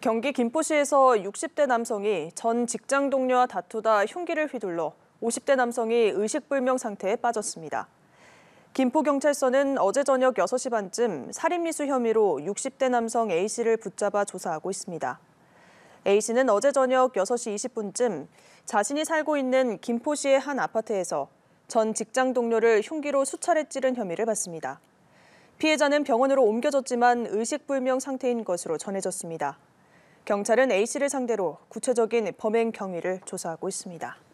경기 김포시에서 60대 남성이 전 직장 동료와 다투다 흉기를 휘둘러 50대 남성이 의식불명 상태에 빠졌습니다. 김포경찰서는 어제 저녁 6시 반쯤 살인미수 혐의로 60대 남성 A씨를 붙잡아 조사하고 있습니다. A씨는 어제 저녁 6시 20분쯤 자신이 살고 있는 김포시의 한 아파트에서 전 직장 동료를 흉기로 수차례 찌른 혐의를 받습니다. 피해자는 병원으로 옮겨졌지만 의식불명 상태인 것으로 전해졌습니다. 경찰은 A씨를 상대로 구체적인 범행 경위를 조사하고 있습니다.